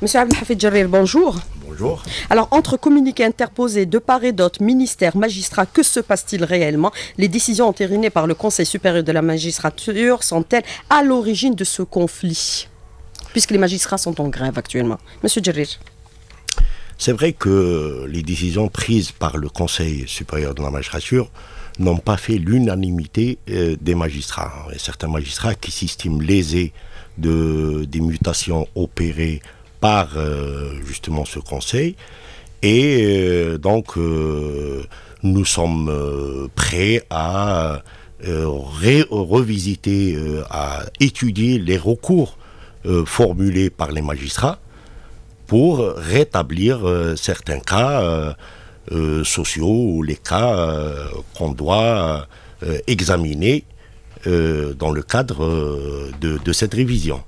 Monsieur Abdelhafid Jarir, bonjour. Bonjour. Alors, entre communiqués interposés de part et d'autre, ministères, magistrats, que se passe-t-il réellement Les décisions entérinées par le Conseil supérieur de la magistrature sont-elles à l'origine de ce conflit Puisque les magistrats sont en grève actuellement. Monsieur Jarir. C'est vrai que les décisions prises par le Conseil supérieur de la magistrature n'ont pas fait l'unanimité euh, des magistrats. certains magistrats qui s'estiment lésés de, des mutations opérées par euh, justement ce conseil. Et euh, donc, euh, nous sommes prêts à revisiter, à étudier les recours formulés par les magistrats pour rétablir certains cas sociaux ou les cas qu'on doit examiner dans le cadre de cette révision.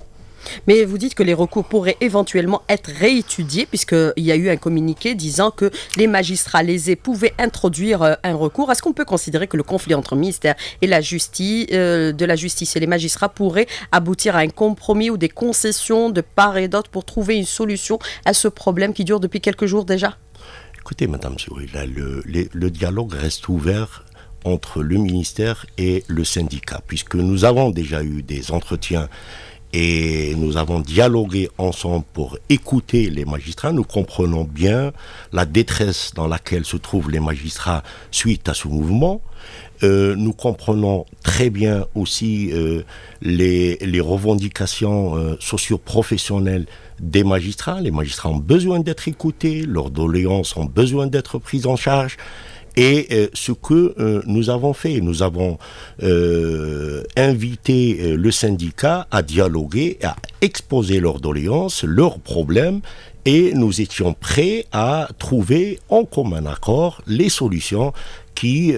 Mais vous dites que les recours pourraient éventuellement être réétudiés, puisqu'il y a eu un communiqué disant que les magistrats lésés pouvaient introduire euh, un recours. Est-ce qu'on peut considérer que le conflit entre le ministère et la justice, euh, de la justice et les magistrats pourrait aboutir à un compromis ou des concessions de part et d'autre pour trouver une solution à ce problème qui dure depuis quelques jours déjà Écoutez, Madame Zouila, le dialogue reste ouvert entre le ministère et le syndicat, puisque nous avons déjà eu des entretiens et nous avons dialogué ensemble pour écouter les magistrats. Nous comprenons bien la détresse dans laquelle se trouvent les magistrats suite à ce mouvement. Euh, nous comprenons très bien aussi euh, les, revendications euh, socio-professionnelles des magistrats. Les magistrats ont besoin d'être écoutés, leurs doléances ont besoin d'être prises en charge. Et euh, ce que euh, nous avons fait, nous avons euh, invité le syndicat à dialoguer, à exposer leurs doléances, leurs problèmes, et nous étions prêts à trouver en commun accord les solutions qui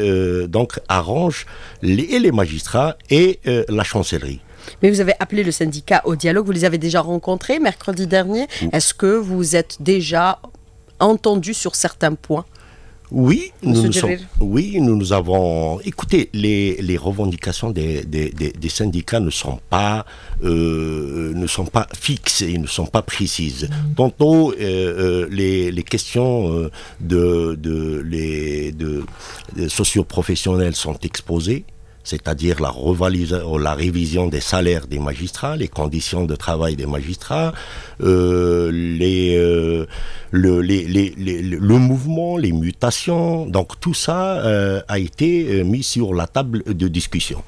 donc arrangent les magistrats et la chancellerie. Mais vous avez appelé le syndicat au dialogue, vous les avez déjà rencontrés mercredi dernier. Est-ce que vous êtes déjà entendu sur certains points oui nous, nous oui, nous, avons. Écoutez, les, les revendications des, des, syndicats ne sont pas, euh, ne sont pas fixes et ne sont pas précises. Mm. Tantôt, euh, euh, les, les, questions de, de, les, de, de socioprofessionnels sont exposées c'est-à-dire euh, la, révision des salaires des magistrats, les conditions de travail des magistrats, euh, euh, le, mouvement, les mutations. Donc tout ça a été mis sur la table de discussion.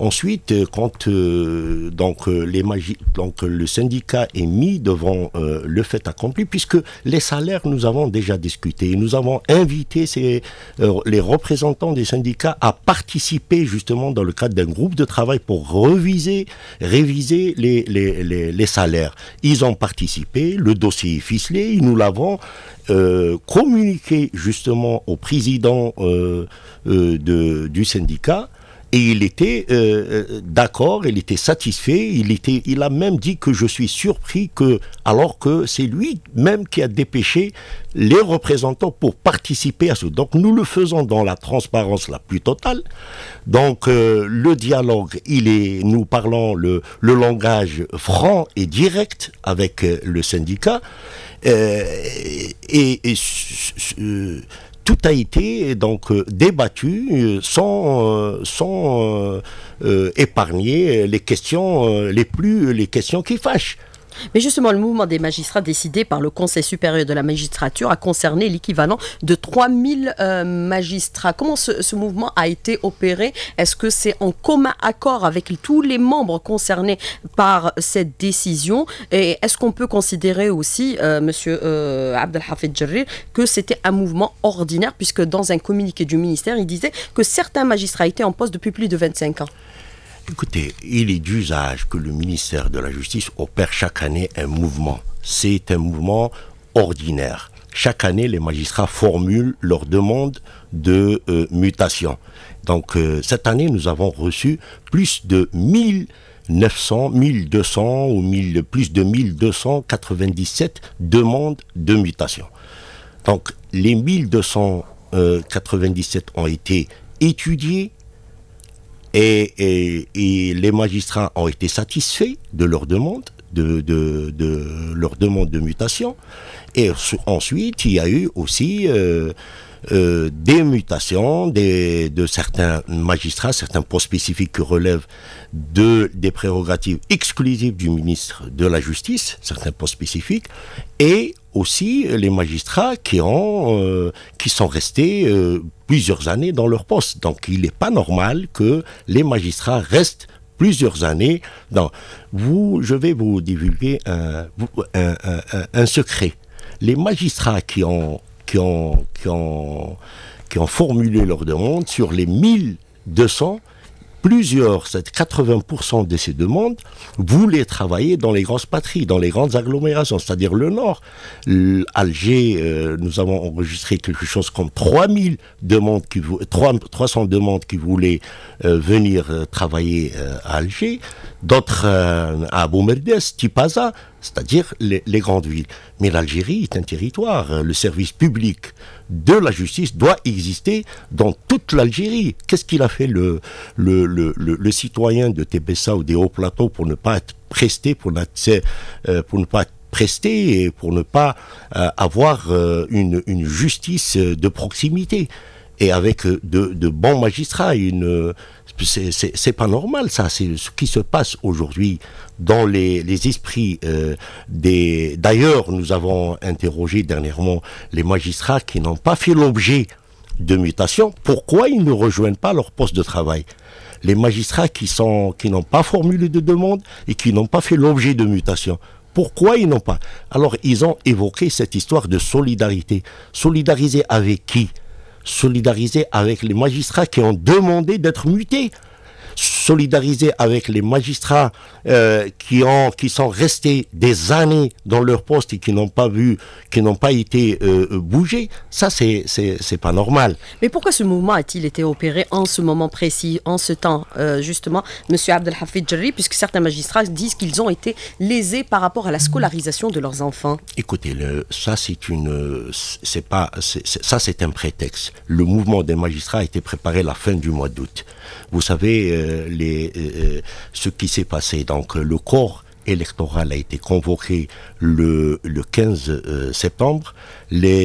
Ensuite, euh, quand euh, donc, euh, les donc, le syndicat est mis devant le fait accompli, puisque les salaires, nous avons déjà discuté, nous avons invité les représentants des syndicats à participer justement dans le cadre d'un groupe de travail pour reviser, réviser les, les, les, salaires. Ils ont participé, le dossier est ficelé, nous l'avons communiqué justement au président de, du syndicat et il était euh, euh, d'accord, il était satisfait, il, était, il a même dit que je suis surpris que, alors que c'est lui-même qui a dépêché les représentants pour participer à ce. Donc nous le faisons dans la transparence la plus totale. Donc euh, le dialogue, il est, nous parlons le, le langage franc et direct avec le syndicat. et, et tout a été donc euh, débattu euh, sans, euh, sans épargner les questions les plus les questions qui fâchent. Mais justement, le mouvement des magistrats décidé par le Conseil supérieur de la magistrature a concerné l'équivalent de 3000 euh, magistrats. Comment ce, mouvement a été opéré Est-ce que c'est en commun accord avec tous les membres concernés par cette décision Et est-ce qu'on peut considérer aussi, M. Euh, monsieur euh, Abdelhafid Jarir, que c'était un mouvement ordinaire puisque dans un communiqué du ministère, il disait que certains magistrats étaient en poste depuis plus de 25 ans Écoutez, il est d'usage que le ministère de la Justice opère chaque année un mouvement. C'est un mouvement ordinaire. Chaque année, les magistrats formulent leurs demandes de euh, mutation. Donc euh, cette année, nous avons reçu plus de 1900 900, 1200 ou 1000, plus de 1297 demandes de mutation. Donc les 1297 euh, ont été étudiées, et, les magistrats ont été satisfaits de leur demande, de, de, leur demande de mutation. Et ensuite, il y a eu aussi euh, euh, des mutations de certains magistrats, certains postes spécifiques qui relèvent de, des prérogatives exclusives du ministre de la Justice, certains postes spécifiques, et aussi euh, les magistrats qui, ont, euh, qui sont restés euh, plusieurs années dans leur poste. Donc il n'est pas normal que les magistrats restent plusieurs années dans... Vous, je vais vous divulguer un, un, un, secret. Les magistrats qui ont, qui ont, qui ont, qui ont formulé leur demande sur les 1200 plusieurs, 80% de ces demandes voulaient travailler dans les grandes patries, dans les grandes agglomérations, c'est-à-dire le Nord. Alger, euh, nous avons enregistré quelque chose comme 3000 demandes qui, 300 demandes qui voulaient euh, venir euh, travailler à Alger, d'autres à Boumerdès, Tipaza, c'est-à-dire les, grandes villes. Mais l'Algérie est un territoire. Hein. Le service public de la justice doit exister dans toute l'Algérie. Qu'est-ce qu'il a fait le, le, citoyen de Tébessa ou des Hauts Plateaux pour ne pas être presté, pour, euh, pour ne pas être presté et pour ne pas euh, avoir euh, une, justice de proximité et avec de, bons magistrats, une c'est pas normal ça. C'est ce qui se passe aujourd'hui dans les, esprits euh, des. D'ailleurs, nous avons interrogé dernièrement les magistrats qui n'ont pas fait l'objet de mutation, Pourquoi ils ne rejoignent pas leur poste de travail Les magistrats qui qui n'ont pas formulé de demande et qui n'ont pas fait l'objet de mutation, Pourquoi ils n'ont pas Alors ils ont évoqué cette histoire de solidarité. Solidariser avec qui solidariser avec les magistrats qui ont demandé d'être mutés solidariser avec les magistrats euh, qui, ont, qui sont restés des années dans leur poste et qui n'ont pas vu, qui n'ont pas été euh, bougés, ça c'est c'est pas normal. Mais pourquoi ce mouvement a-t-il été opéré en ce moment précis, en ce temps euh, justement, Monsieur Abdelhafid Jarri, puisque certains magistrats disent qu'ils ont été lésés par rapport à la scolarisation de leurs enfants. Écoutez, le, ça c'est une, c'est pas, ça c'est un prétexte. Le mouvement des magistrats a été préparé la fin du mois d'août. Vous savez, euh, euh, euh, ce qui s'est passé. Donc le corps électoral a été convoqué le, 15 euh, septembre.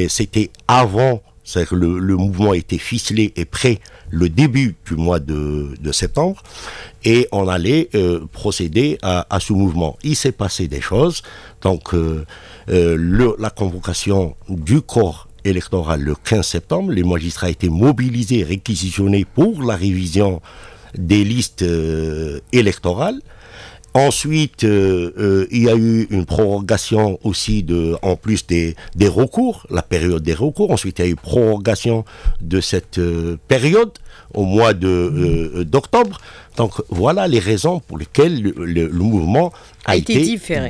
C'était avant, c'est-à-dire le, le mouvement était ficelé et prêt le début du mois de, septembre et on allait procéder à, ce mouvement. Il s'est passé des choses, donc la convocation du corps électoral le 15 septembre, les magistrats étaient mobilisés, réquisitionnés pour la révision des listes euh, électorales. Ensuite, euh, euh, il y a eu une prorogation aussi de, en plus des, des, recours, la période des recours. Ensuite, il y a eu prorogation de cette période au mois de d'octobre. Donc voilà les raisons pour lesquelles le, mouvement a, été, différé.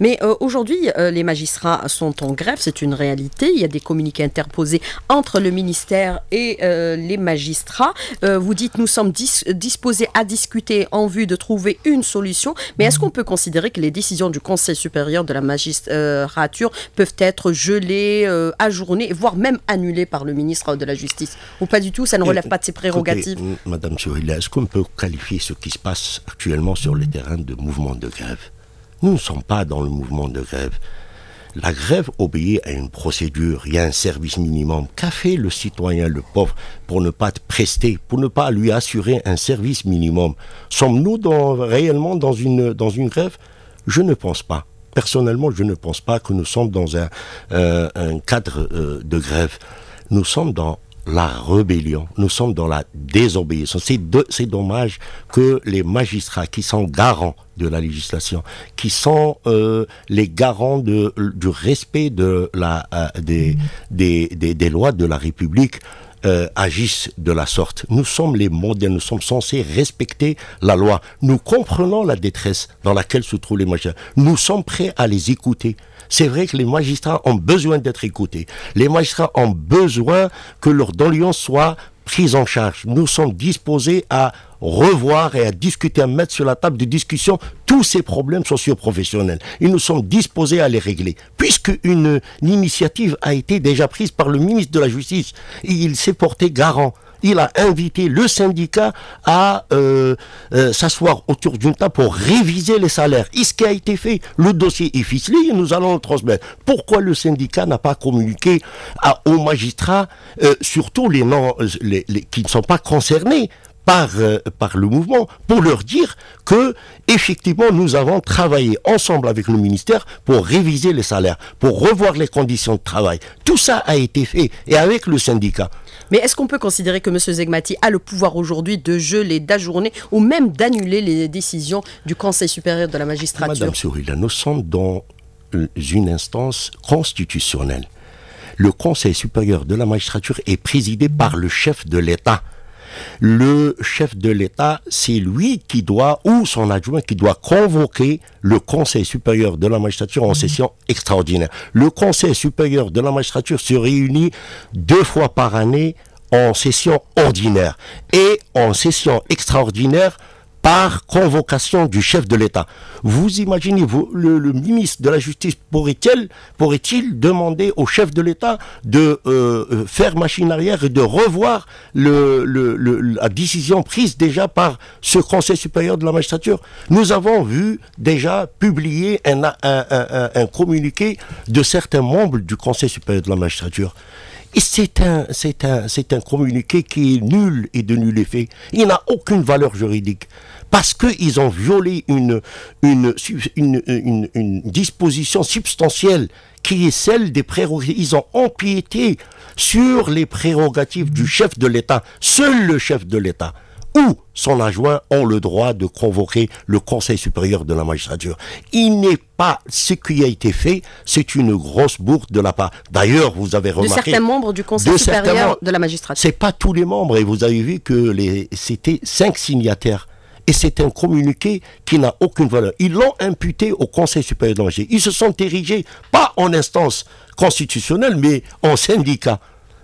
Mais euh, aujourd'hui, euh, les magistrats sont en grève, c'est une réalité. Il y a des communiqués interposés entre le ministère et euh, les magistrats. vous dites, nous sommes disposés à discuter en vue de trouver une solution, mais est-ce qu'on peut considérer que les décisions du Conseil supérieur de la magistrature peuvent être gelées, ajournées, voire même annulées par le ministre de la Justice Ou pas du tout, ça ne relève pas de ses prérogatives Madame Chouilla, est-ce qu'on peut qualifier ce qui se passe actuellement sur le terrain de mouvement de grève nous ne sommes pas dans le mouvement de grève. La grève obéit à une procédure, il y a un service minimum. Qu'a fait le citoyen, le pauvre, pour ne pas te prester, pour ne pas lui assurer un service minimum Sommes-nous réellement dans une, dans une grève Je ne pense pas. Personnellement, je ne pense pas que nous sommes dans un, euh, cadre euh, de grève. Nous sommes dans la rébellion, nous sommes dans la désobéissance. C'est dommage que les magistrats qui sont garants de la législation, qui sont euh, les garants de, du respect de la, euh, des, lois de la République, euh, agissent de la sorte. Nous sommes les modernes, nous sommes censés respecter la loi. Nous comprenons la détresse dans laquelle se trouvent les magistrats. Nous sommes prêts à les écouter. C'est vrai que les magistrats ont besoin d'être écoutés. Les magistrats ont besoin que leur doléance soit prise en charge. Nous sommes disposés à revoir et à discuter, à mettre sur la table de discussion tous ces problèmes socio-professionnels. Et nous sommes disposés à les régler, puisque initiative a été déjà prise par le ministre de la Justice. Et il s'est porté garant il a invité le syndicat à euh, euh, s'asseoir autour d'une table pour réviser les salaires. Et ce qui a été fait, le dossier est ficelé et nous allons le transmettre. Pourquoi le syndicat n'a pas communiqué à, aux magistrats, euh, surtout les, noms qui ne sont pas concernés par, par le mouvement pour leur dire que effectivement nous avons travaillé ensemble avec le ministère pour réviser les salaires, pour revoir les conditions de travail. Tout ça a été fait et avec le syndicat. Mais est-ce qu'on peut considérer que M. Zegmati a le pouvoir aujourd'hui de geler, d'ajourner ou même d'annuler les décisions du Conseil supérieur de la magistrature Madame Sourila, nous sommes dans euh, une instance constitutionnelle. Le Conseil supérieur de la magistrature est présidé par le chef de l'État le chef de l'État, c'est lui qui doit, ou son adjoint, qui doit convoquer le Conseil supérieur de la magistrature en mhm. session extraordinaire. Le Conseil supérieur de la magistrature se réunit deux fois par année en session ordinaire. Et en session extraordinaire, par convocation du chef de l'État. Vous imaginez, vous, le, ministre de la Justice pourrait-il demander au chef de l'État de euh, euh, faire machine arrière et de revoir la décision prise déjà par ce Conseil supérieur de la magistrature Nous avons vu déjà publier un, communiqué de certains membres du Conseil supérieur de la magistrature. C'est c'est un communiqué qui est nul et de nul effet. Il n'a aucune valeur juridique parce qu'ils ont violé une, une, une, disposition substantielle qui est celle des prérogatives. Ils ont empiété sur les prérogatives du chef de l'État. Seul le chef de l'État ou son adjoint ont le droit de convoquer le Conseil supérieur de la magistrature. Il n'est pas ce qui a été fait, c'est une grosse bourre de la part. D'ailleurs, vous avez remarqué de certains membres du Conseil supérieur de la magistrature. C'est pas tous les membres et vous avez vu que c'était cinq signataires et c'est un communiqué qui n'a aucune valeur. Ils l'ont imputé au Conseil supérieur d'Angers. Ils se sont érigés, pas en instance constitutionnelle, mais en syndicat.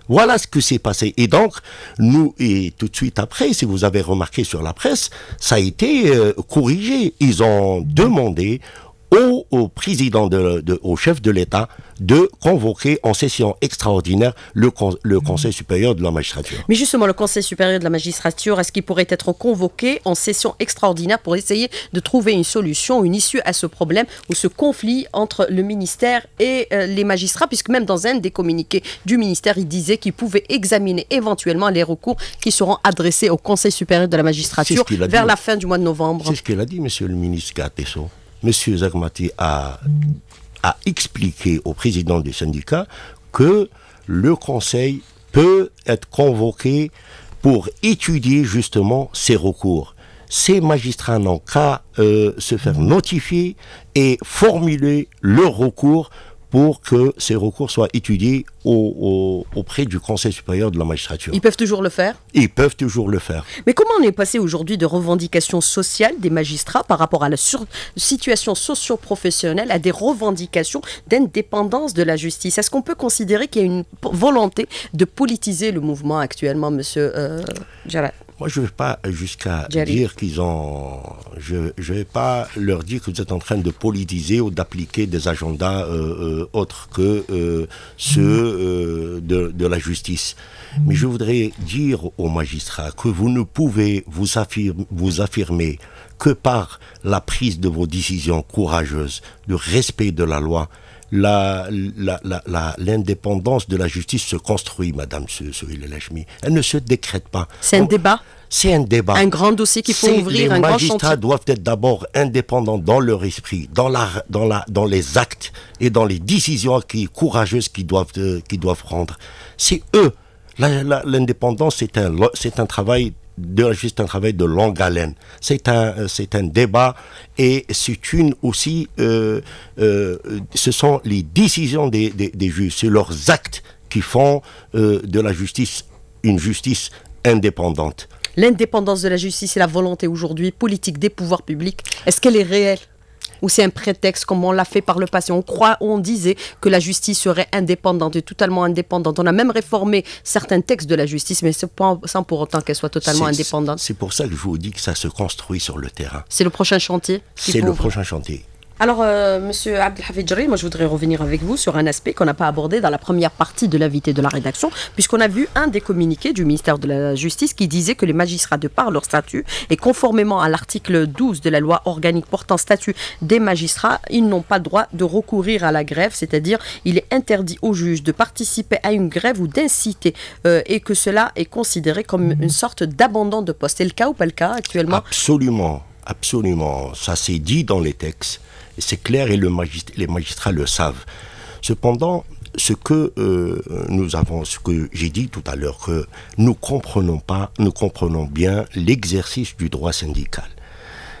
Voilà ce que s'est passé. Et donc, nous, et tout de suite après, si vous avez remarqué sur la presse, ça a été euh, corrigé. Ils ont demandé au, au président de, au chef de l'État de convoquer en session extraordinaire le, le Conseil supérieur de la magistrature. Mais justement, le Conseil supérieur de la magistrature, est-ce qu'il pourrait être convoqué en session extraordinaire pour essayer de trouver une solution, une issue à ce problème ou ce conflit entre le ministère et euh, les magistrats, puisque même dans un des communiqués du ministère, il disait qu'il pouvait examiner éventuellement les recours qui seront adressés au Conseil supérieur de la magistrature vers la fin du mois de novembre. C'est ce qu'il a dit, monsieur le ministre Gattesso M. Zagmati a, expliqué au président du syndicat que le Conseil peut être convoqué pour étudier justement ces recours. Ces magistrats n'ont qu'à euh, se faire notifier et formuler leur recours pour que ces recours soient étudiés au, auprès du Conseil supérieur de la magistrature. Ils peuvent toujours le faire Ils peuvent toujours le faire. Mais comment on est passé aujourd'hui de revendications sociales des magistrats par rapport à la situation socio-professionnelle à des revendications d'indépendance de la justice Est-ce qu'on peut considérer qu'il y a une volonté de politiser le mouvement actuellement, monsieur euh, moi, je ne vais pas jusqu'à dire qu'ils ont. Je ne vais pas leur dire que vous êtes en train de politiser ou d'appliquer des agendas euh, euh, autres que euh, ceux de, la justice. Mais je voudrais dire aux magistrats que vous ne pouvez vous, vous affirmer que par la prise de vos décisions courageuses, de respect de la loi, l'indépendance de la justice se construit, Madame Sohil Lachmi. Elle ne se décrète pas. C'est un débat c'est un débat. Un grand dossier qu'il faut ouvrir, un Les magistrats doivent être d'abord indépendants dans leur esprit, dans, la, dans, la, dans les actes et dans les décisions qui, courageuses qu'ils doivent, euh, doivent prendre. C'est eux. L'indépendance, un, c'est un travail de, justice un travail de longue haleine. C'est un, c'est un débat et c'est une aussi, euh, euh, ce sont les décisions des, juges, c'est leurs actes qui font euh, de la justice une justice indépendante. L'indépendance de la justice et la volonté aujourd'hui politique des pouvoirs publics, est-ce qu'elle est réelle ou c'est un prétexte comme on l'a fait par le passé. On croit, on disait que la justice serait indépendante et totalement indépendante. On a même réformé certains textes de la justice, mais sans pour autant qu'elle soit totalement indépendante. C'est pour ça que je vous dis que ça se construit sur le terrain. C'est le prochain chantier. C'est le prochain chantier. Alors, euh, Monsieur Abdelhafid moi je voudrais revenir avec vous sur un aspect qu'on n'a pas abordé dans la première partie de l'invité de la rédaction, puisqu'on a vu un des communiqués du ministère de la Justice qui disait que les magistrats, de par leur statut, et conformément à l'article 12 de la loi organique portant statut des magistrats, ils n'ont pas le droit de recourir à la grève, c'est-à-dire il est interdit aux juges de participer à une grève ou d'inciter, euh, et que cela est considéré comme une sorte d'abandon de poste. C'est le cas ou pas le cas actuellement Absolument, absolument. Ça s'est dit dans les textes. C'est clair et les magistrats le savent. Cependant, ce que euh, nous avons, ce que j'ai dit tout à l'heure, que nous comprenons pas, nous comprenons bien l'exercice du droit syndical.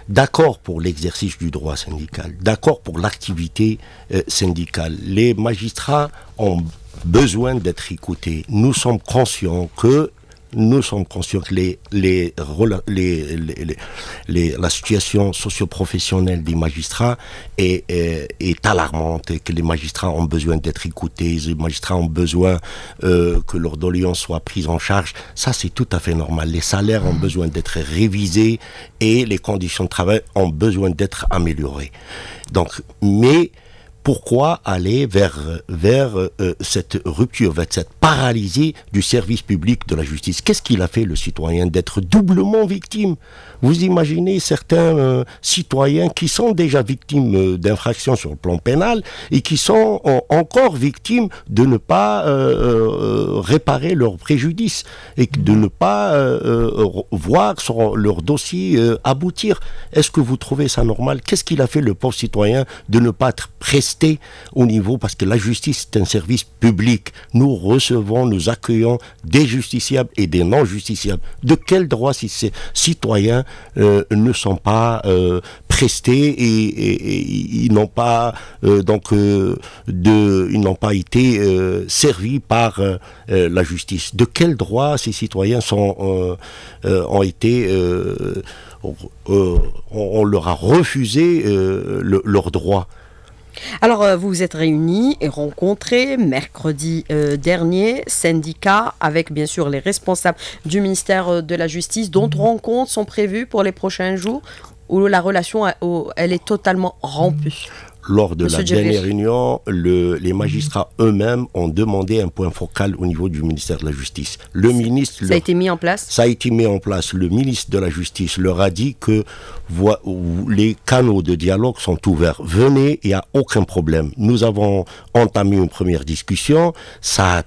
D'accord pour l'exercice du droit syndical, d'accord pour l'activité euh, syndicale. Les magistrats ont besoin d'être écoutés. Nous sommes conscients que nous sommes conscients que les, les, la situation socioprofessionnelle des magistrats est, est, alarmante et que les magistrats ont besoin d'être écoutés, les magistrats ont besoin euh, que leur doléance soit prise en charge. Ça, c'est tout à fait normal. Les salaires ont besoin d'être révisés et les conditions de travail ont besoin d'être améliorées. Donc, mais pourquoi aller vers, vers euh, cette rupture, vers cette paralysie du service public de la justice Qu'est-ce qu'il a fait le citoyen d'être doublement victime vous imaginez certains euh, citoyens qui sont déjà victimes euh, d'infractions sur le plan pénal et qui sont encore victimes de ne pas euh, réparer leurs préjudices et de ne pas voir leur dossier aboutir. Est-ce que vous trouvez ça normal Qu'est-ce qu'il a fait le pauvre citoyen de ne pas être presté au niveau parce que la justice est un service public. Nous recevons, nous accueillons des justiciables et des non justiciables. De quel droit si ces citoyens euh, ne sont pas euh, prestés et, ils n'ont pas euh, donc ils n'ont pas été servis par la justice. De quel droit ces citoyens sont ont été on, on, leur a refusé leur droit. Alors, vous euh, vous êtes réunis et rencontrés mercredi euh, dernier, syndicat, avec bien sûr les responsables du ministère euh, de la Justice, dont mhm. rencontres sont prévues pour les prochains jours où la relation, elle est totalement rompue lors de la dernière réunion, les magistrats eux-mêmes ont demandé un point focal au niveau du ministère de la Justice. Le ministre... Ça a été mis en place Ça a été mis en place. Le ministre de la Justice leur a dit que les canaux de dialogue sont ouverts. Venez, il n'y a aucun problème. Nous avons entamé une première discussion. Ça,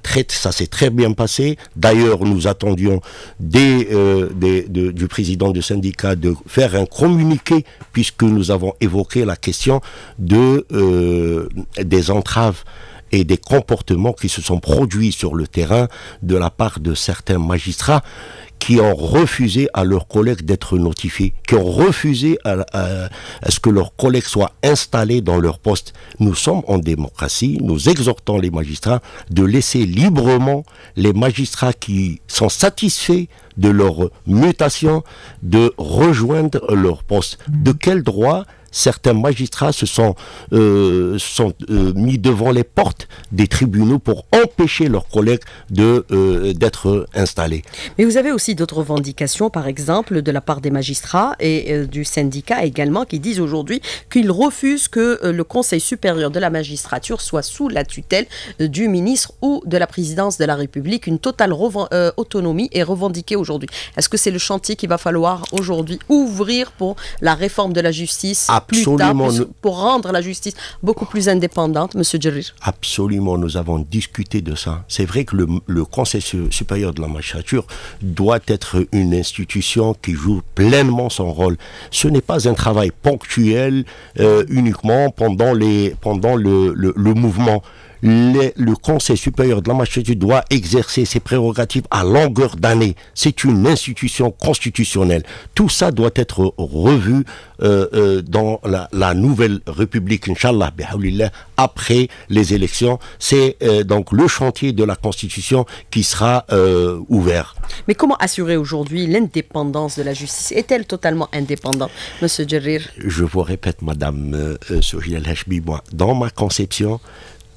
s'est très bien passé. D'ailleurs, nous attendions des, euh, du président du syndicat de faire un communiqué puisque nous avons évoqué la question de euh, des entraves et des comportements qui se sont produits sur le terrain de la part de certains magistrats qui ont refusé à leurs collègues d'être notifiés, qui ont refusé à, à, ce que leurs collègues soient installés dans leur poste. Nous sommes en démocratie, nous exhortons les magistrats de laisser librement les magistrats qui sont satisfaits de leur mutation de rejoindre leur poste. De quel droit certains magistrats se sont, euh, euh, mis devant les portes des tribunaux pour empêcher leurs collègues de euh, d'être installés. Mais vous avez aussi d'autres revendications, par exemple, de la part des magistrats et du syndicat également, qui disent aujourd'hui qu'ils refusent que le Conseil supérieur de la magistrature soit sous la tutelle du ministre ou de la présidence de la République. Une totale autonomie est revendiquée aujourd'hui. Est-ce que c'est le chantier qu'il va falloir aujourd'hui ouvrir pour la réforme de la justice pour rendre la justice beaucoup plus indépendante, Monsieur Djerir Absolument, nous avons discuté de ça. C'est vrai que le, Conseil supérieur de la magistrature doit être une institution qui joue pleinement son rôle. Ce n'est pas un travail ponctuel euh, uniquement pendant, les, pendant le, le mouvement le Conseil supérieur de la magistrature doit exercer ses prérogatives à longueur d'année. C'est une institution constitutionnelle. Tout ça doit être revu euh, euh, dans la, nouvelle République, Inch'Allah, après les élections. C'est euh, donc le chantier de la Constitution qui sera ouvert. Mais comment assurer aujourd'hui l'indépendance de la justice Est-elle totalement indépendante, Monsieur Djerir Je vous répète, Madame euh, Hachbi, moi dans ma conception,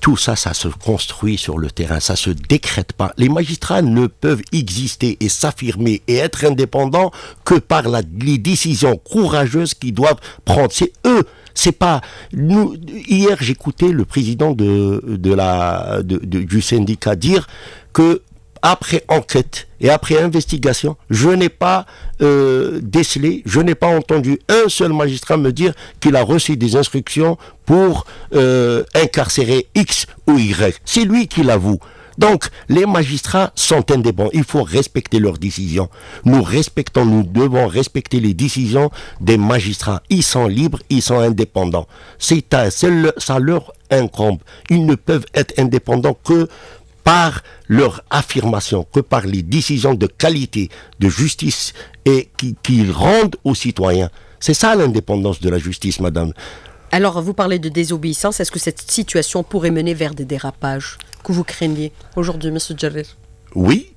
tout ça, ça se construit sur le terrain, ça se décrète pas. Les magistrats ne peuvent exister et s'affirmer et être indépendants que par la, les décisions courageuses qu'ils doivent prendre. C'est eux c'est pas nous. Hier, j'écoutais le président du syndicat dire que après enquête et après investigation, je n'ai pas euh, décelé, je n'ai pas entendu un seul magistrat me dire qu'il a reçu des instructions pour euh, incarcérer X ou Y. C'est lui qui l'avoue. Donc, les magistrats sont indépendants. Il faut respecter leurs décisions. Nous respectons, nous devons respecter les décisions des magistrats. Ils sont libres, ils sont indépendants. C'est ça leur incombe. Ils ne peuvent être indépendants que par leur affirmation que par les décisions de qualité, de justice et qu'ils rendent aux citoyens. C'est ça l'indépendance de la justice, madame. Alors, vous parlez de désobéissance. Est-ce que cette situation pourrait mener vers des dérapages que vous craignez aujourd'hui, monsieur Jarir? Oui,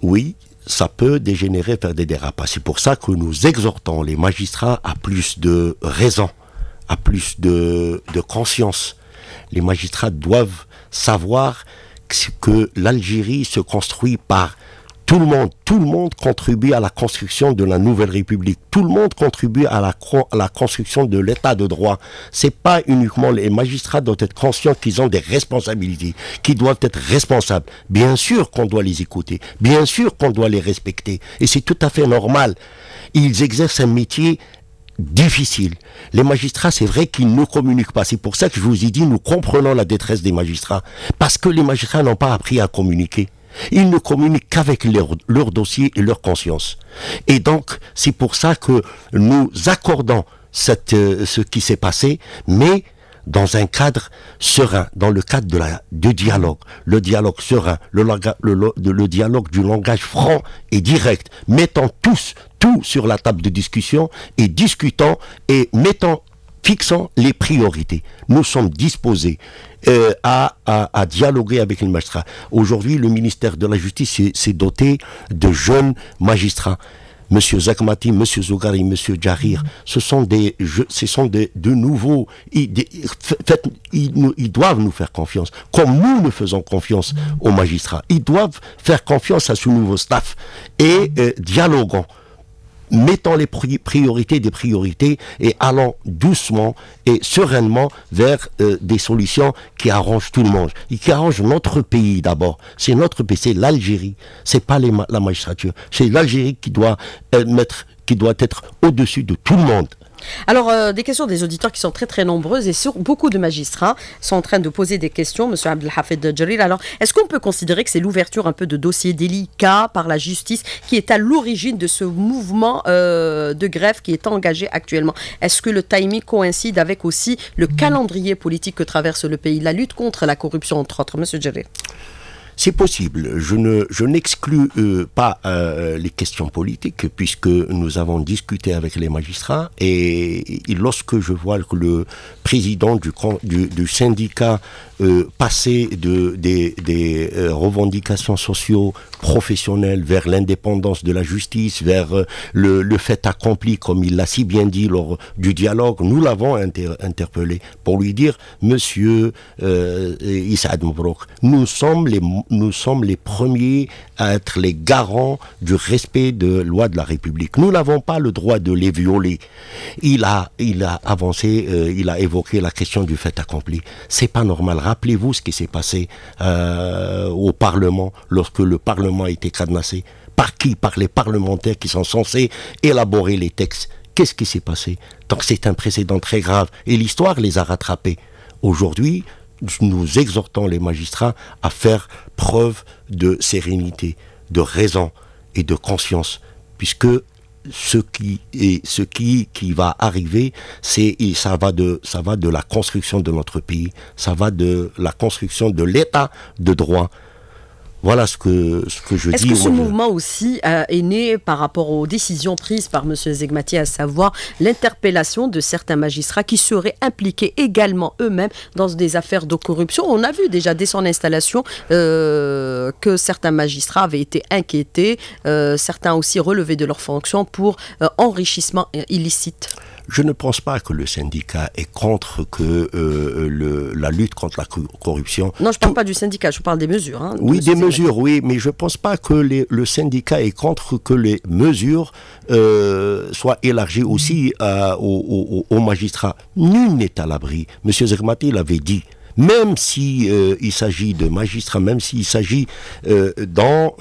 oui, ça peut dégénérer vers des dérapages. C'est pour ça que nous exhortons les magistrats à plus de raison, à plus de, de conscience. Les magistrats doivent savoir que l'Algérie se construit par tout le monde, tout le monde contribue à la construction de la nouvelle République. Tout le monde contribue à la, construction de l'État de droit. C'est pas uniquement les magistrats doivent être conscients qu'ils ont des responsabilités, qu'ils doivent être responsables. Bien sûr qu'on doit les écouter. Bien sûr qu'on doit les respecter. Et c'est tout à fait normal. Ils exercent un métier difficile. Les magistrats, c'est vrai qu'ils ne communiquent pas. C'est pour ça que je vous ai dit, nous comprenons la détresse des magistrats. Parce que les magistrats n'ont pas appris à communiquer. Ils ne communiquent qu'avec leur, dossier et leur conscience. Et donc, c'est pour ça que nous accordons cette, euh, ce qui s'est passé, mais dans un cadre serein, dans le cadre de la, du dialogue, le dialogue serein, le, dialogue du langage franc et direct, mettant tous tout sur la table de discussion et discutant et mettant fixant les priorités. Nous sommes disposés euh, à, à, dialoguer avec les magistrats. Aujourd'hui, le ministère de la Justice s'est doté de jeunes magistrats Monsieur Zakmati, Monsieur Zougari, Monsieur jarir mm-hmm. ce sont des, ce sont des, de nouveaux, ils, ils, doivent nous faire confiance, comme nous nous faisons confiance mm-hmm. aux magistrats. Ils doivent faire confiance à ce nouveau staff et euh, dialoguons mettons les priorités des priorités et allons doucement et sereinement vers euh, des solutions qui arrangent tout le monde et qui arrangent notre pays d'abord. C'est notre pays, c'est l'Algérie, c'est pas la magistrature, c'est l'Algérie qui doit euh, mettre, qui doit être au-dessus de tout le monde. Alors, euh, des questions des auditeurs qui sont très très nombreuses et sur beaucoup de magistrats sont en train de poser des questions, Monsieur Abdelhafid Jalil. Alors, est-ce qu'on peut considérer que c'est l'ouverture un peu de dossiers délicats par la justice qui est à l'origine de ce mouvement euh, de grève qui est engagé actuellement Est-ce que le timing coïncide avec aussi le mm. calendrier politique que traverse le pays, la lutte contre la corruption entre autres, Monsieur Jalil c'est possible. Je ne, n'exclus euh, pas euh, les questions politiques puisque nous avons discuté avec les magistrats et, lorsque je vois que le président du, du, syndicat euh, passait de, des, revendications sociaux professionnelles vers l'indépendance de la justice, vers le, fait accompli, comme il l'a si bien dit lors du dialogue, nous l'avons interpellé pour lui dire, monsieur Issa Mbrok, nous sommes les nous sommes les premiers à être les garants du respect de lois de la République. Nous n'avons pas le droit de les violer. Il a, il a avancé, euh, il a évoqué la question du fait accompli. C'est pas normal. Rappelez-vous ce qui s'est passé euh, au Parlement lorsque le Parlement a été cadenassé. Par qui Par les parlementaires qui sont censés élaborer les textes. Qu'est-ce qui s'est passé Donc c'est un précédent très grave et l'histoire les a rattrapés. Aujourd'hui, nous exhortons les magistrats à faire preuve de sérénité, de raison et de conscience, puisque ce qui est, ce qui qui va arriver c'est ça va de ça va de la construction de notre pays ça va de la construction de l'état de droit voilà ce que, je dis. ce que ce mouvement aussi euh, est né par rapport aux décisions prises par M. Zegmati, à savoir l'interpellation de certains magistrats qui seraient impliqués également eux-mêmes dans des affaires de corruption On a vu déjà dès son installation euh, que certains magistrats avaient été inquiétés, euh, certains aussi relevés de leurs fonctions pour enrichissement illicite. Je ne pense pas que le syndicat est contre que euh, euh, la lutte contre la corruption. Non, je ne parle pas du syndicat, je parle des mesures. Hein, oui, des mesures, oui, mais je ne pense pas que le syndicat est contre que les mesures euh, soient élargies aussi aux, magistrats. Nul n'est à l'abri. Monsieur Zermati l'avait dit même si il s'agit de magistrats, même s'il s'agit dans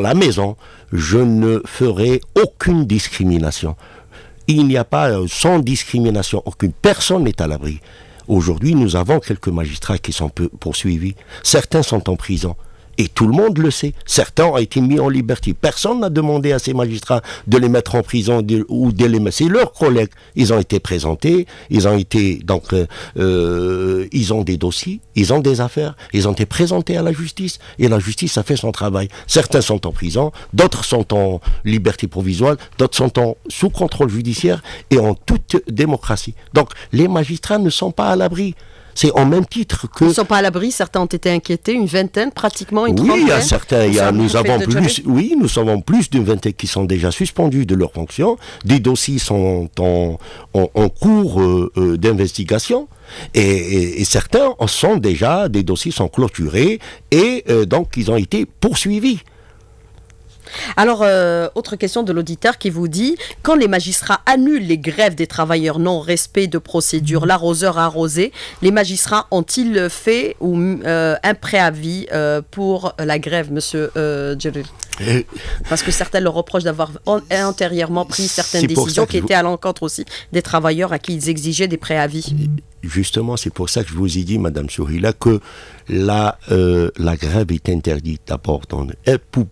la maison, je ne ferai aucune discrimination il n'y a pas, euh, sans discrimination aucune, personne n'est à l'abri. Aujourd'hui, nous avons quelques magistrats qui sont poursuivis. Certains sont en prison. Et tout le monde le sait. Certains ont été mis en liberté. Personne n'a demandé à ces magistrats de les mettre en prison ou de les mettre. C'est leurs collègues. Ils ont été présentés, ils ont été donc euh, euh, ils ont des dossiers, ils ont des affaires, ils ont été présentés à la justice et la justice a fait son travail. Certains sont en prison, d'autres sont en liberté provisoire, d'autres sont en sous contrôle judiciaire et en toute démocratie. Donc les magistrats ne sont pas à l'abri. C'est en même titre que... Ils ne sont pas à l'abri, certains ont été inquiétés, une vingtaine pratiquement, une Oui, il y a certains, il y a, nous avons plus, oui, nous avons plus d'une vingtaine qui sont déjà suspendus de leurs fonctions, des dossiers sont en, cours euh, euh, d'investigation, et, certains en sont déjà, des dossiers sont clôturés, et euh, donc ils ont été poursuivis. Alors, euh, autre question de l'auditeur qui vous dit quand les magistrats annulent les grèves des travailleurs non respect de procédure, l'arroseur arrosé, les magistrats ont-ils fait ou euh, un préavis euh, pour la grève, Monsieur Djeril Parce que certains leur reprochent d'avoir antérieurement pris certaines décisions qui étaient à l'encontre aussi des travailleurs à qui ils exigeaient des préavis justement, c'est pour ça que je vous ai dit, Madame Sourila, que la, euh, grève est interdite d'abord.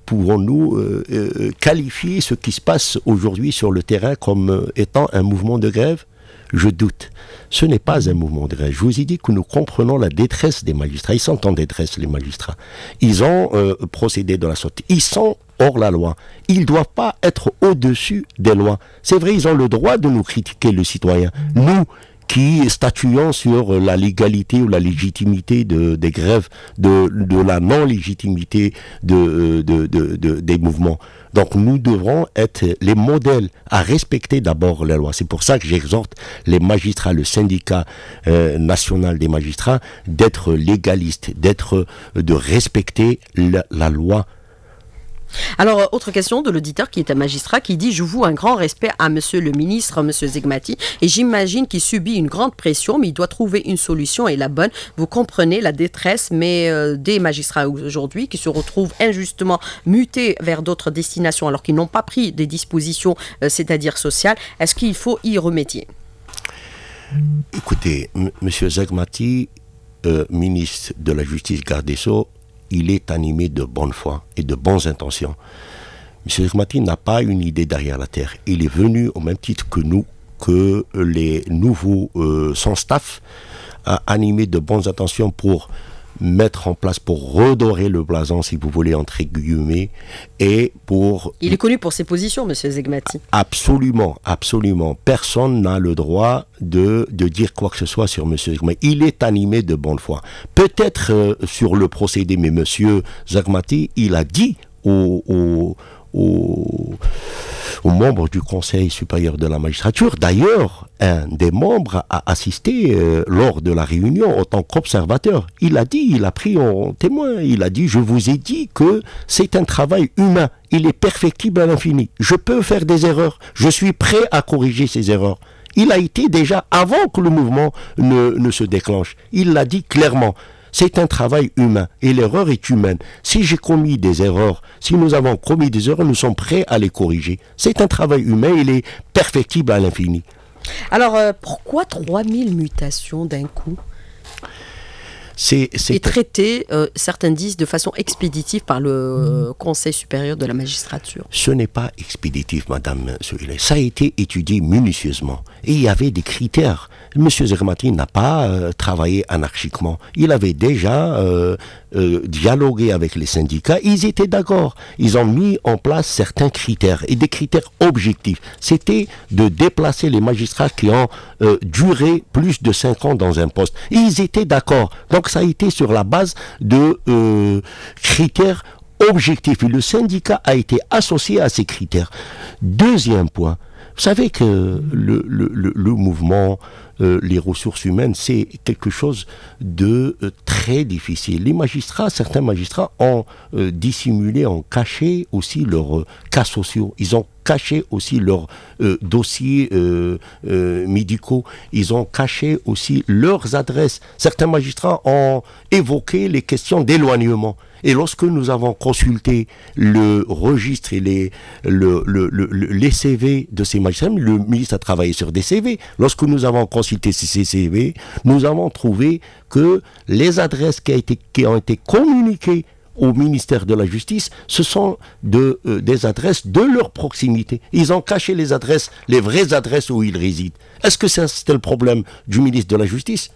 Pourrons-nous euh, euh, qualifier ce qui se passe aujourd'hui sur le terrain comme étant un mouvement de grève je doute. Ce n'est pas un mouvement de grève. Je vous ai dit que nous comprenons la détresse des magistrats. Ils sont en détresse, les magistrats. Ils ont procédé de la sorte. Ils sont hors la loi. Ils ne doivent pas être au-dessus des lois. C'est vrai, ils ont le droit de nous critiquer, le citoyen. Nous, qui statuant sur euh, la légalité ou la légitimité des grèves, de, la non-légitimité euh, de, des mouvements. Donc nous devrons être les modèles à respecter d'abord la loi. C'est pour ça que j'exhorte les magistrats, le syndicat euh, national des magistrats, d'être légalistes, d'être, de respecter la loi alors, euh, autre question de l'auditeur qui est un magistrat qui dit Je vous un grand respect à monsieur le ministre, monsieur Zegmati, et j'imagine qu'il subit une grande pression, mais il doit trouver une solution et la bonne. Vous comprenez la détresse, mais euh, des magistrats aujourd'hui qui se retrouvent injustement mutés vers d'autres destinations alors qu'ils n'ont pas pris des dispositions, euh, c'est-à-dire sociales. Est-ce qu'il faut y remédier Écoutez, monsieur Zegmati, ministre de la Justice, garde des il est animé de bonne foi et de bonnes intentions. M. Matin n'a pas une idée derrière la terre. Il est venu au même titre que nous, que les nouveaux, euh, son staff, a animé de bonnes intentions pour mettre en place pour redorer le blason, si vous voulez, entre guillemets, et pour... Il est connu pour ses positions, monsieur Zegmati. Absolument, absolument. Personne n'a le droit de, de dire quoi que ce soit sur monsieur Zegmati. Il est animé de bonne foi. Peut-être euh, sur le procédé, mais monsieur Zegmati, il a dit au aux, membres du Conseil supérieur de la magistrature. D'ailleurs, un des membres a assisté euh, lors de la réunion en tant qu'observateur. Il a dit, il a pris en témoin, il a dit, je vous ai dit que c'est un travail humain, il est perfectible à l'infini. Je peux faire des erreurs, je suis prêt à corriger ces erreurs. Il a été déjà avant que le mouvement ne, ne se déclenche. Il l'a dit clairement. C'est un travail humain et l'erreur est humaine. Si j'ai commis des erreurs, si nous avons commis des erreurs, nous sommes prêts à les corriger. C'est un travail humain, il est perfectible à l'infini. Alors, euh, pourquoi 3000 mutations d'un coup c'est traité, euh, certains disent, de façon expéditive par le euh, Conseil supérieur de la magistrature. Ce n'est pas expéditif, Madame Ça a été étudié minutieusement. Et il y avait des critères. Monsieur Zermati n'a pas euh, travaillé anarchiquement. Il avait déjà dialogué avec les syndicats. Ils étaient d'accord. Ils ont mis en place certains critères et des critères objectifs. C'était de déplacer les magistrats qui ont duré plus de 5 ans dans un poste. Et ils étaient d'accord. Donc ça a été sur la base de euh, critères objectifs. Et le syndicat a été associé à ces critères. Deuxième point, vous savez que le, mouvement, euh, les ressources humaines, c'est quelque chose de euh, très difficile. Les magistrats, certains magistrats ont euh, dissimulé, ont caché aussi leurs cas sociaux. Ils ont caché aussi leurs dossiers médicaux. Ils ont caché aussi leurs adresses. Certains magistrats ont évoqué les questions d'éloignement. Et lorsque nous avons consulté le registre et les, les CV de ces magistrats, le ministre a travaillé sur des CV. Lorsque nous avons consulté ces CV, nous avons trouvé que les adresses qui, été, qui ont été communiquées au ministère de la Justice, ce sont de, euh, des adresses de leur proximité. Ils ont caché les adresses, les vraies adresses où ils résident. Est-ce que c'était le problème du ministre de la Justice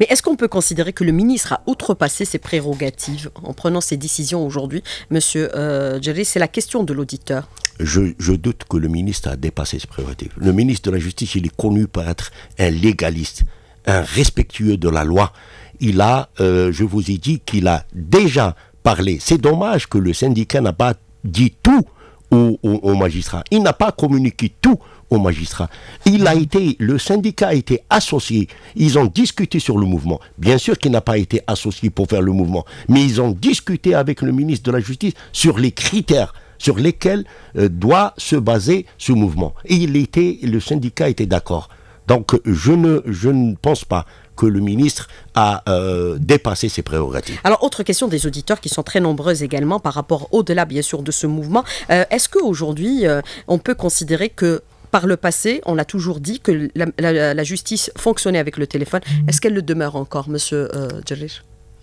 mais est-ce qu'on peut considérer que le ministre a outrepassé ses prérogatives en prenant ses décisions aujourd'hui Monsieur euh, c'est la question de l'auditeur. Je, doute que le ministre a dépassé ses prérogatives. Le ministre de la Justice, il est connu pour être un légaliste, un respectueux de la loi. Il a, euh, je vous ai dit qu'il a déjà parlé. C'est dommage que le syndicat n'a pas dit tout au magistrat. Il n'a pas communiqué tout au magistrats. Il a été, le syndicat a été associé. Ils ont discuté sur le mouvement. Bien sûr qu'il n'a pas été associé pour faire le mouvement, mais ils ont discuté avec le ministre de la Justice sur les critères sur lesquels euh, doit se baser ce mouvement. Et il était, le syndicat était d'accord. Donc je ne, je ne pense pas que le ministre a euh, dépassé ses prérogatives. Alors, autre question des auditeurs qui sont très nombreuses également par rapport au-delà, bien sûr, de ce mouvement. Euh, est-ce qu'aujourd'hui, on peut considérer que par le passé, on a toujours dit que la, justice fonctionnait avec le téléphone. Mm. Est-ce qu'elle le demeure encore, Monsieur euh,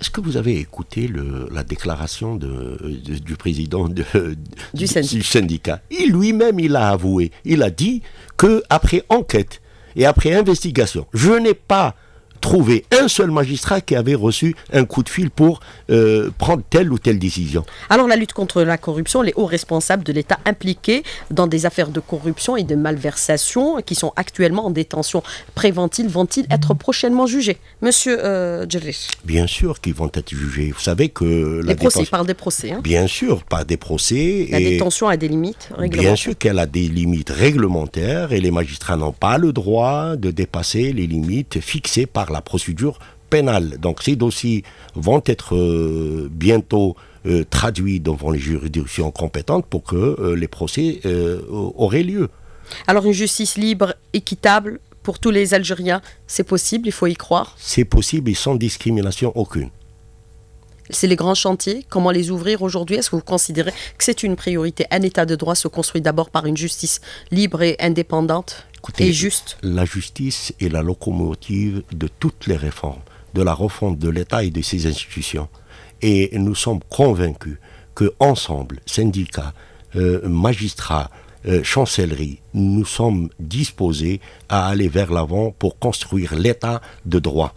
est-ce que vous avez écouté la déclaration du président du, syndicat. Il lui-même, il a avoué, il a dit qu'après enquête et après investigation, je n'ai pas trouver un seul magistrat qui avait reçu un coup de fil pour euh, prendre telle ou telle décision. Alors la lutte contre la corruption, les hauts responsables de l'État impliqués dans des affaires de corruption et de malversation qui sont actuellement en détention préventive vont-ils être prochainement jugés Monsieur euh, Bien sûr qu'ils vont être jugés. Vous savez que... les procès, par des procès. Hein. bien sûr, par des procès. La détention a des limites réglementaires. Bien sûr qu'elle a des limites réglementaires et les magistrats n'ont pas le droit de dépasser les limites fixées par la procédure pénale. Donc ces dossiers vont être euh, bientôt euh, traduits devant les juridictions compétentes pour que euh, les procès auraient lieu. Alors une justice libre, équitable pour tous les Algériens, c'est possible, il faut y croire C'est possible et sans discrimination aucune. C'est les grands chantiers, comment les ouvrir aujourd'hui Est-ce que vous considérez que c'est une priorité Un État de droit se construit d'abord par une justice libre et indépendante juste. La justice est la locomotive de toutes les réformes, de la refonte de l'État et de ses institutions. Et nous sommes convaincus que ensemble, syndicats, euh, magistrats, euh, chancellerie, nous sommes disposés à aller vers l'avant pour construire l'État de droit.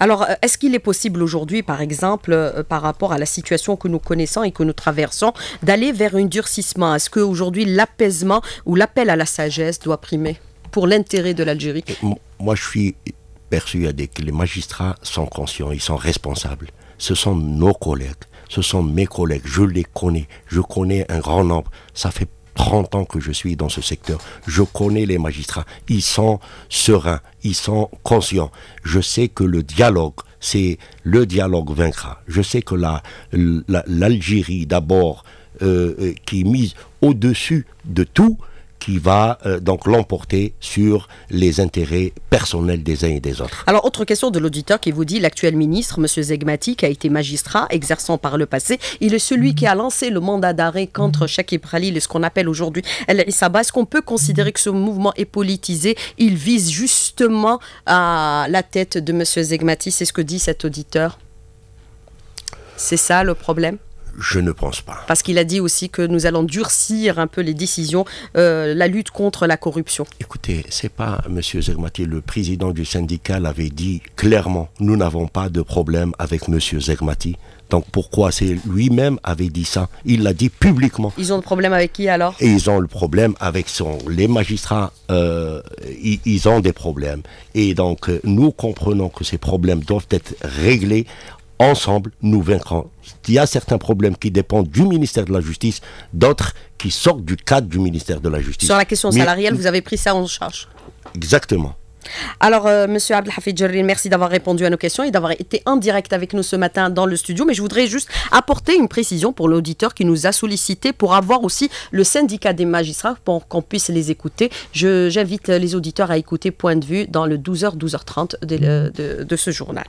Alors, euh, est-ce qu'il est possible aujourd'hui, par exemple, euh, par rapport à la situation que nous connaissons et que nous traversons, d'aller vers un durcissement Est-ce qu'aujourd'hui, l'apaisement ou l'appel à la sagesse doit primer pour l'intérêt de l'Algérie euh, Moi, je suis persuadé que les magistrats sont conscients, ils sont responsables. Ce sont nos collègues, ce sont mes collègues, je les connais, je connais un grand nombre. Ça fait 30 ans que je suis dans ce secteur. Je connais les magistrats. Ils sont sereins, ils sont conscients. Je sais que le dialogue, c'est le dialogue vaincra. Je sais que l'Algérie, d'abord, euh, euh, qui est mise au-dessus de tout, qui va euh, donc l'emporter sur les intérêts personnels des uns et des autres. Alors, autre question de l'auditeur qui vous dit l'actuel ministre, M. Zegmati, qui a été magistrat exerçant par le passé. Il est celui qui a lancé le mandat d'arrêt contre Pralil et ce qu'on appelle aujourd'hui El Isaba. Est-ce qu'on peut considérer que ce mouvement est politisé Il vise justement à la tête de M. Zegmati, C'est ce que dit cet auditeur. C'est ça le problème je ne pense pas. Parce qu'il a dit aussi que nous allons durcir un peu les décisions, euh, la lutte contre la corruption. Écoutez, c'est pas M. Zegmati, le président du syndicat l'avait dit clairement, nous n'avons pas de problème avec M. Zegmati. Donc pourquoi c'est lui-même avait dit ça Il l'a dit publiquement. Ils ont le problème avec qui alors Et Ils ont le problème avec son. Les magistrats, euh, ils, ont des problèmes. Et donc euh, nous comprenons que ces problèmes doivent être réglés ensemble, nous vaincrons. Il y a certains problèmes qui dépendent du ministère de la Justice, d'autres qui sortent du cadre du ministère de la Justice. Sur la question salariale, vous avez pris ça en charge Exactement. Alors, M. Euh, monsieur Abdelhafid merci d'avoir répondu à nos questions et d'avoir été en direct avec nous ce matin dans le studio. Mais je voudrais juste apporter une précision pour l'auditeur qui nous a sollicité pour avoir aussi le syndicat des magistrats pour qu'on puisse les écouter. J'invite les auditeurs à écouter Point de vue dans le 12h, euh, 12h30 de ce journal.